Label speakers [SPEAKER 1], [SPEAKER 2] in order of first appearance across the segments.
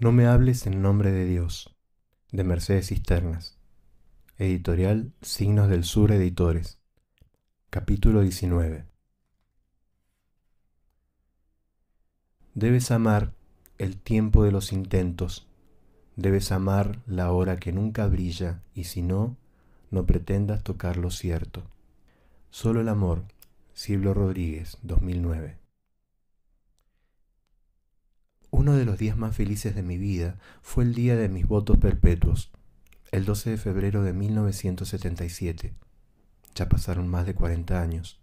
[SPEAKER 1] No me hables en nombre de Dios, de Mercedes Cisternas. Editorial Signos del Sur Editores. Capítulo 19. Debes amar el tiempo de los intentos. Debes amar la hora que nunca brilla y si no, no pretendas tocar lo cierto. Solo el amor. Silvio Rodríguez, 2009. Uno de los días más felices de mi vida fue el día de mis votos perpetuos, el 12 de febrero de 1977. Ya pasaron más de 40 años.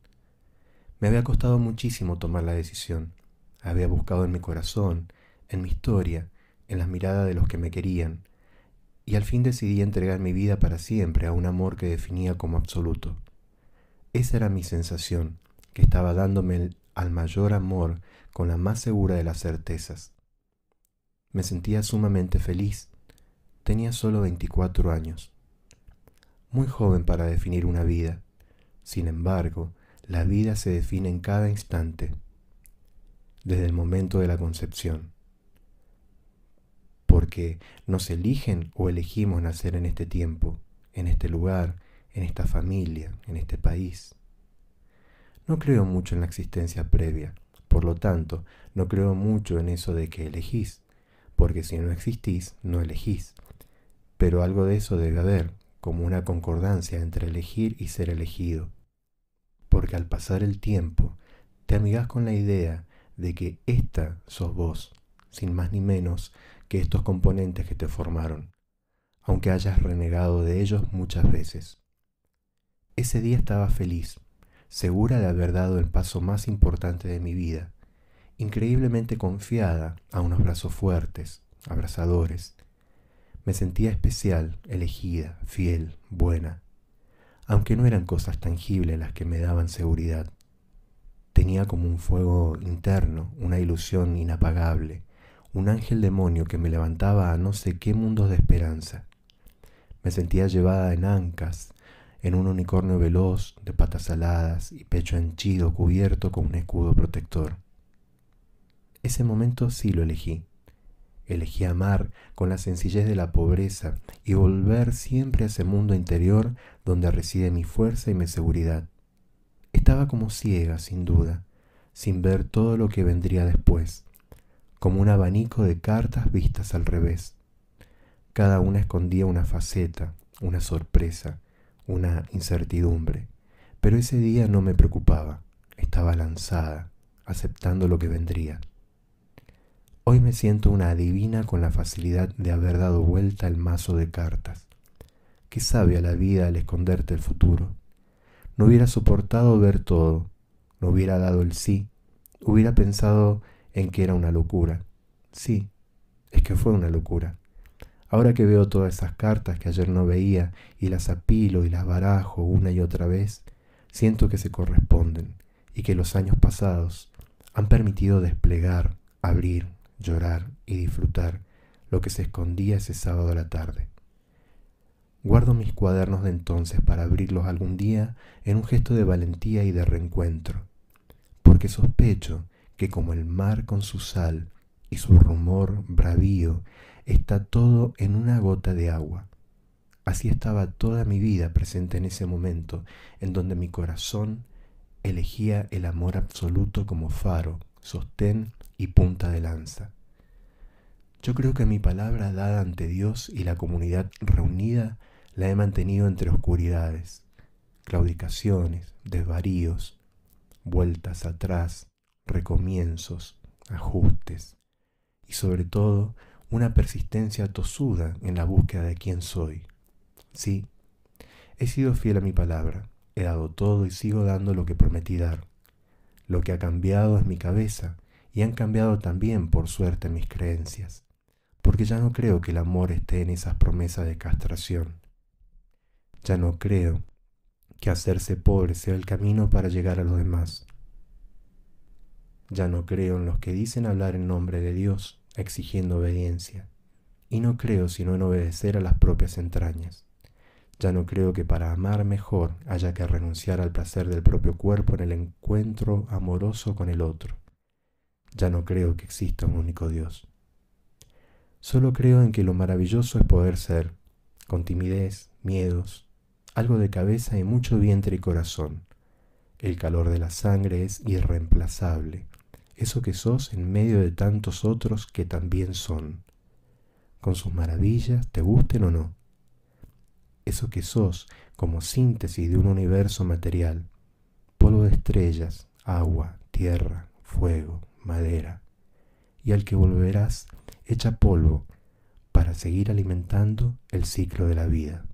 [SPEAKER 1] Me había costado muchísimo tomar la decisión. Había buscado en mi corazón, en mi historia, en las miradas de los que me querían, y al fin decidí entregar mi vida para siempre a un amor que definía como absoluto. Esa era mi sensación, que estaba dándome al mayor amor con la más segura de las certezas. Me sentía sumamente feliz. Tenía solo 24 años. Muy joven para definir una vida. Sin embargo, la vida se define en cada instante, desde el momento de la concepción. Porque nos eligen o elegimos nacer en este tiempo, en este lugar, en esta familia, en este país. No creo mucho en la existencia previa, por lo tanto, no creo mucho en eso de que elegís porque si no existís, no elegís. Pero algo de eso debe haber, como una concordancia entre elegir y ser elegido. Porque al pasar el tiempo, te amigas con la idea de que esta sos vos, sin más ni menos que estos componentes que te formaron, aunque hayas renegado de ellos muchas veces. Ese día estaba feliz, segura de haber dado el paso más importante de mi vida, increíblemente confiada a unos brazos fuertes, abrazadores. Me sentía especial, elegida, fiel, buena, aunque no eran cosas tangibles las que me daban seguridad. Tenía como un fuego interno, una ilusión inapagable, un ángel demonio que me levantaba a no sé qué mundos de esperanza. Me sentía llevada en ancas, en un unicornio veloz, de patas aladas y pecho henchido cubierto con un escudo protector. Ese momento sí lo elegí. Elegí amar con la sencillez de la pobreza y volver siempre a ese mundo interior donde reside mi fuerza y mi seguridad. Estaba como ciega, sin duda, sin ver todo lo que vendría después, como un abanico de cartas vistas al revés. Cada una escondía una faceta, una sorpresa, una incertidumbre, pero ese día no me preocupaba, estaba lanzada, aceptando lo que vendría. Hoy me siento una adivina con la facilidad de haber dado vuelta el mazo de cartas. Qué a la vida al esconderte el futuro. No hubiera soportado ver todo, no hubiera dado el sí, hubiera pensado en que era una locura. Sí, es que fue una locura. Ahora que veo todas esas cartas que ayer no veía y las apilo y las barajo una y otra vez, siento que se corresponden y que los años pasados han permitido desplegar, abrir, llorar y disfrutar lo que se escondía ese sábado a la tarde. Guardo mis cuadernos de entonces para abrirlos algún día en un gesto de valentía y de reencuentro, porque sospecho que como el mar con su sal y su rumor bravío, está todo en una gota de agua. Así estaba toda mi vida presente en ese momento en donde mi corazón elegía el amor absoluto como faro sostén y punta de lanza. Yo creo que mi palabra dada ante Dios y la comunidad reunida la he mantenido entre oscuridades, claudicaciones, desvaríos, vueltas atrás, recomienzos, ajustes y sobre todo una persistencia tosuda en la búsqueda de quién soy. Sí, he sido fiel a mi palabra, he dado todo y sigo dando lo que prometí dar. Lo que ha cambiado es mi cabeza y han cambiado también, por suerte, mis creencias, porque ya no creo que el amor esté en esas promesas de castración. Ya no creo que hacerse pobre sea el camino para llegar a los demás. Ya no creo en los que dicen hablar en nombre de Dios, exigiendo obediencia, y no creo sino en obedecer a las propias entrañas. Ya no creo que para amar mejor haya que renunciar al placer del propio cuerpo en el encuentro amoroso con el otro. Ya no creo que exista un único Dios. Solo creo en que lo maravilloso es poder ser, con timidez, miedos, algo de cabeza y mucho vientre y corazón. El calor de la sangre es irreemplazable, eso que sos en medio de tantos otros que también son, con sus maravillas, te gusten o no eso que sos como síntesis de un universo material, polvo de estrellas, agua, tierra, fuego, madera, y al que volverás hecha polvo para seguir alimentando el ciclo de la vida.